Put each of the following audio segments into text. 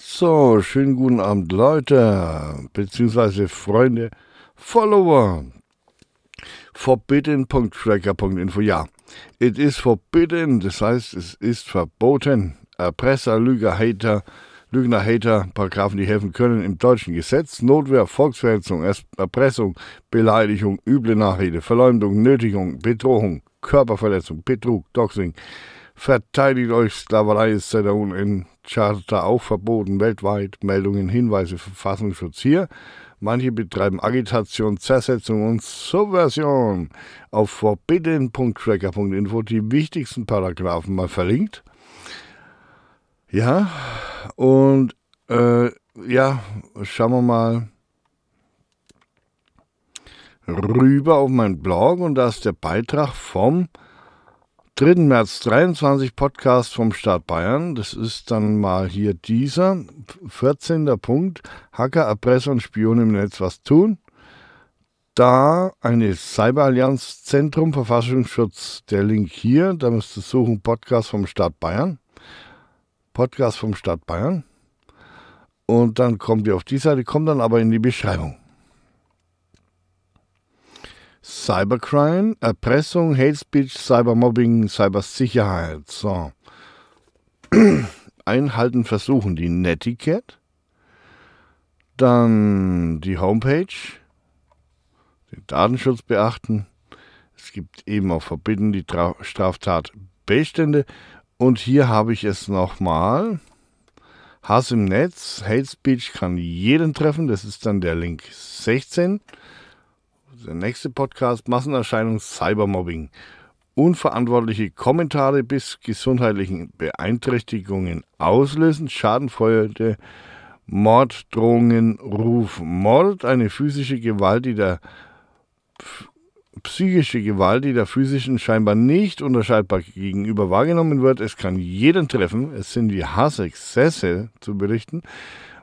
So, schönen guten Abend, Leute, beziehungsweise Freunde, Follower. Forbidden.tracker.info. Ja, it is forbidden, das heißt, es ist verboten. Erpresser, Lüger, Hater, Lügner, Hater, Paragraphen, die helfen können im deutschen Gesetz. Notwehr, Volksverhetzung, Erpressung, Beleidigung, üble Nachrede, Verleumdung, Nötigung, Bedrohung, Körperverletzung, Betrug, Doxing, Verteidigt euch, Sklaverei ist seit der UN-Charta auch verboten, weltweit. Meldungen, Hinweise, Verfassungsschutz hier. Manche betreiben Agitation, Zersetzung und Subversion. Auf forbidden.tracker.info die wichtigsten Paragraphen mal verlinkt. Ja, und äh, ja, schauen wir mal rüber auf meinen Blog und da ist der Beitrag vom 3. März 23 Podcast vom Staat Bayern. Das ist dann mal hier dieser 14. Punkt. Hacker, Erpresser und Spione im Netz was tun. Da eine Cyberallianz Zentrum Verfassungsschutz, der Link hier, da müsst ihr suchen, Podcast vom Staat Bayern. Podcast vom Staat Bayern. Und dann kommt ihr auf die Seite, kommt dann aber in die Beschreibung. Cybercrime, Erpressung, Hate Speech, Cybermobbing, Cybersicherheit. So. Einhalten versuchen die Netiquette. Dann die Homepage. Den Datenschutz beachten. Es gibt eben auch verbieten die Tra Straftatbestände. Und hier habe ich es nochmal. Hass im Netz, Hate Speech kann jeden treffen. Das ist dann der Link 16. Der nächste Podcast Massenerscheinung Cybermobbing. Unverantwortliche Kommentare bis gesundheitlichen Beeinträchtigungen auslösen, Schadenfreude, Morddrohungen, Ruf, Mord, eine physische Gewalt, die der psychische Gewalt, die der physischen scheinbar nicht unterscheidbar gegenüber wahrgenommen wird. Es kann jeden treffen. Es sind wie Hassexzesse zu berichten.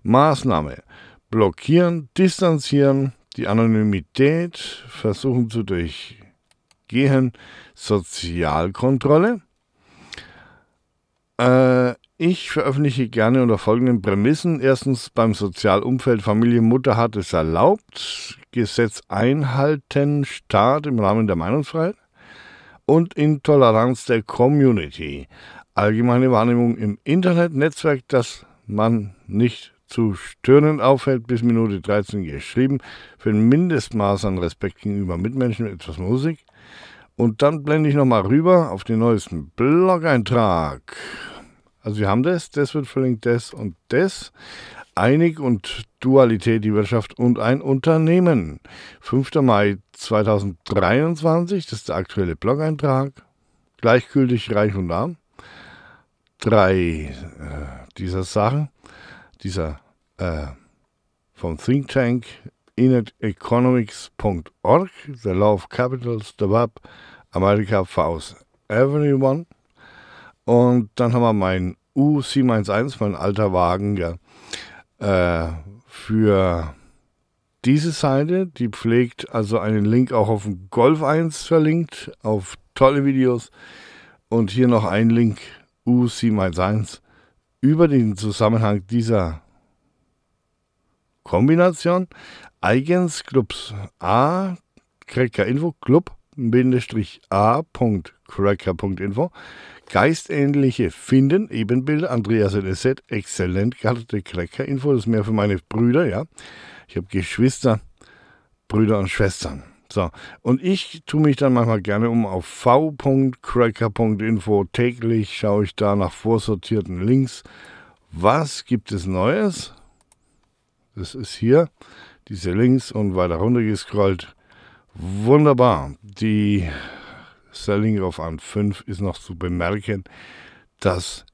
Maßnahme. Blockieren, distanzieren, die Anonymität versuchen zu durchgehen, Sozialkontrolle. Äh, ich veröffentliche gerne unter folgenden Prämissen. Erstens beim Sozialumfeld Familie Mutter hat es erlaubt. Gesetz einhalten, Staat im Rahmen der Meinungsfreiheit. Und Intoleranz der Community. Allgemeine Wahrnehmung im Internet, Netzwerk, das man nicht zu stören auffällt, bis Minute 13 geschrieben, für ein Mindestmaß an Respekt gegenüber Mitmenschen mit etwas Musik. Und dann blende ich nochmal rüber auf den neuesten Blog-Eintrag. Also wir haben das, das wird verlinkt, das und das. Einig und Dualität, die Wirtschaft und ein Unternehmen. 5. Mai 2023, das ist der aktuelle Blog-Eintrag. Gleichgültig, reich und arm. Drei äh, dieser Sachen, dieser äh, vom Think Tank ineconomics.org, The Law of Capitals, The Web, America Faust, Everyone. Und dann haben wir mein U711, mein alter Wagen, ja, äh, für diese Seite, die pflegt also einen Link auch auf den Golf 1 verlinkt, auf tolle Videos. Und hier noch ein Link, U711, über den Zusammenhang dieser Kombination eigens Clubs A Cracker Info Club a.cracker.info Geistähnliche finden, Ebenbilder, Andreas Elisset, exzellent, Karte Cracker Info, das ist mehr für meine Brüder, ja. Ich habe Geschwister, Brüder und Schwestern. So, und ich tue mich dann manchmal gerne um auf v.cracker.info. Täglich schaue ich da nach vorsortierten Links. Was gibt es Neues? Das ist hier, diese links und weiter runter gescrollt. Wunderbar. Die Selling auf an 5 ist noch zu bemerken, dass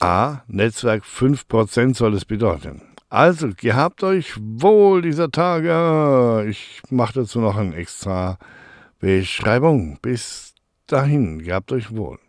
A, Netzwerk 5% soll es bedeuten. Also, gehabt euch wohl dieser Tage. Ich mache dazu noch eine extra Beschreibung. Bis dahin, gehabt euch wohl.